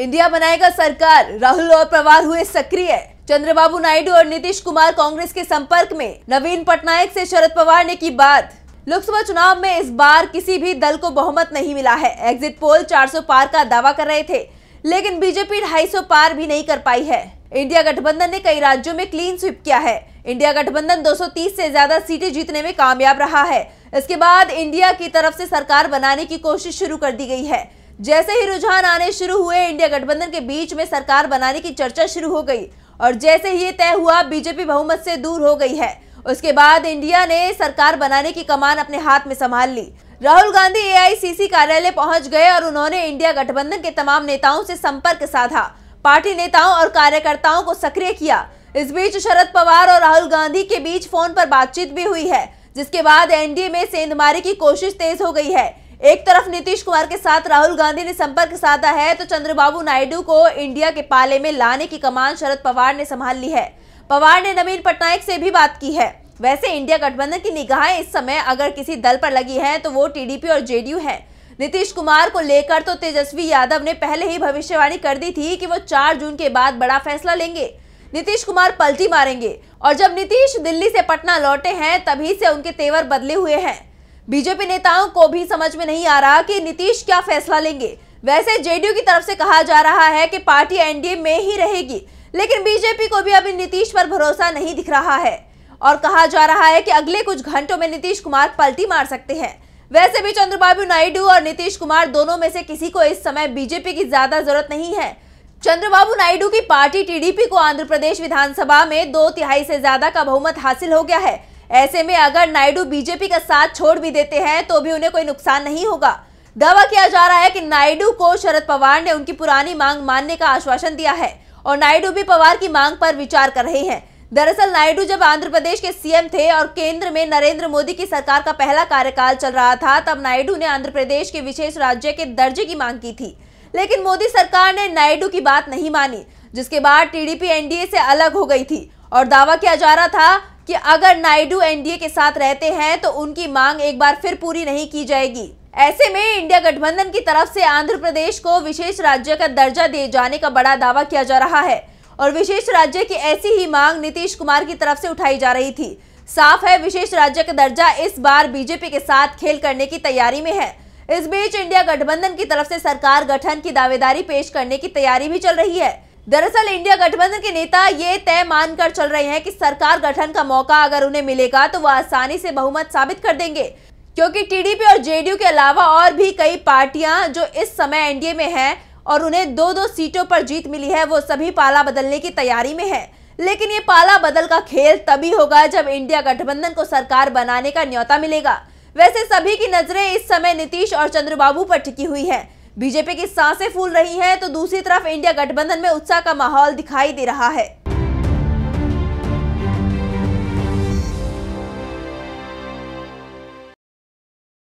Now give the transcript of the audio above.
India बनाएगा सरकार राहुल और पवार हुए सक्रिय चंद्रबाबू नायडू और नीतीश कुमार कांग्रेस के संपर्क में नवीन पटनायक से शरद पवार ने की बात लोकसभा चुनाव में इस बार किसी भी दल को बहुमत नहीं मिला है एग्जिट पोल 400 पार का दावा कर रहे थे लेकिन बीजेपी ढाई पार भी नहीं कर पाई है इंडिया गठबंधन ने कई राज्यों में क्लीन स्वीप किया है इंडिया गठबंधन 230 से ज्यादा सीटें जीतने में कामयाब रहा है इसके बाद इंडिया की तरफ से सरकार बनाने की कोशिश शुरू कर दी गई है जैसे ही रुझान आने शुरू हुए इंडिया गठबंधन के बीच में सरकार बनाने की चर्चा शुरू हो गई और जैसे ही ये तय हुआ बीजेपी बहुमत से दूर हो गई है उसके बाद इंडिया ने सरकार बनाने की कमान अपने हाथ में संभाल ली राहुल गांधी एआईसीसी कार्यालय पहुंच गए और उन्होंने इंडिया गठबंधन के तमाम नेताओं से संपर्क साधा पार्टी नेताओं और कार्यकर्ताओं को सक्रिय किया इस बीच शरद पवार और राहुल गांधी के बीच फोन पर बातचीत भी हुई है जिसके बाद एनडीए में सेंधमारी की कोशिश तेज हो गई है एक तरफ नीतीश कुमार के साथ राहुल गांधी ने संपर्क साधा है तो चंद्रबाबू नायडू को इंडिया के पाले में लाने की कमान शरद पवार ने संभाल ली है पवार ने नवीन पटनायक से भी बात की है वैसे इंडिया गठबंधन की निगाहें इस समय अगर किसी दल पर लगी हैं तो वो टीडीपी और जेडीयू है नीतीश कुमार को लेकर तो तेजस्वी यादव ने पहले ही भविष्यवाणी कर दी थी कि वो 4 जून के बाद बड़ा फैसला लेंगे नीतीश कुमार पलटी मारेंगे और जब नीतीश दिल्ली से पटना लौटे हैं तभी से उनके तेवर बदले हुए हैं बीजेपी नेताओं को भी समझ में नहीं आ रहा कि नीतीश क्या फैसला लेंगे वैसे जेडीयू की तरफ से कहा जा रहा है कि पार्टी एनडीए में ही रहेगी लेकिन बीजेपी को भी अभी नीतीश पर भरोसा नहीं दिख रहा है और कहा जा रहा है कि अगले कुछ घंटों में नीतीश कुमार पलटी मार सकते हैं वैसे भी चंद्रबाबू नायडू और नीतीश कुमार दोनों में से किसी को इस समय बीजेपी की ज्यादा जरूरत नहीं है चंद्रबाबू नायडू की पार्टी टीडीपी को आंध्र प्रदेश विधानसभा में दो तिहाई से ज्यादा का बहुमत हासिल हो गया है ऐसे में अगर नायडू बीजेपी का साथ छोड़ भी देते हैं तो भी उन्हें कोई नुकसान नहीं होगा दावा किया जा रहा है कि नायडू को शरद पवार ने उनकी पुरानी मांग मानने का आश्वासन दिया है और नायडू भी पवार की मांग पर विचार कर रहे हैं दरअसल नायडू जब आंध्र प्रदेश के सीएम थे और केंद्र में नरेंद्र मोदी की सरकार का पहला कार्यकाल चल रहा था तब नायडू ने आंध्र प्रदेश के विशेष राज्य के दर्जे की मांग की थी लेकिन मोदी सरकार ने नायडू की बात नहीं मानी जिसके बाद टीडीपी एनडीए से अलग हो गई थी और दावा किया जा रहा था कि अगर नायडू एनडीए के साथ रहते हैं तो उनकी मांग एक बार फिर पूरी नहीं की जाएगी ऐसे में इंडिया गठबंधन की तरफ से आंध्र प्रदेश को विशेष राज्य का दर्जा दिए जाने का बड़ा दावा किया जा रहा है और विशेष राज्य की ऐसी ही मांग नीतीश कुमार की तरफ से उठाई जा रही थी साफ है विशेष राज्य का दर्जा इस बार बीजेपी के साथ खेल करने की तैयारी में है इस बीच इंडिया गठबंधन की तरफ से सरकार गठन की दावेदारी पेश करने की तैयारी भी चल रही है दरअसल इंडिया गठबंधन के नेता ये तय मानकर चल रहे हैं कि सरकार गठन का मौका अगर उन्हें मिलेगा तो वो आसानी से बहुमत साबित कर देंगे क्योंकि टीडीपी और जेडीयू के अलावा और भी कई पार्टियां जो इस समय एनडीए में हैं और उन्हें दो दो सीटों पर जीत मिली है वो सभी पाला बदलने की तैयारी में है लेकिन ये पाला बदल का खेल तभी होगा जब इंडिया गठबंधन को सरकार बनाने का न्योता मिलेगा वैसे सभी की नजरें इस समय नीतीश और चंद्रबाबू पर टिकी हुई है बीजेपी की सांसें फूल रही हैं तो दूसरी तरफ इंडिया गठबंधन में उत्साह का माहौल दिखाई दे रहा है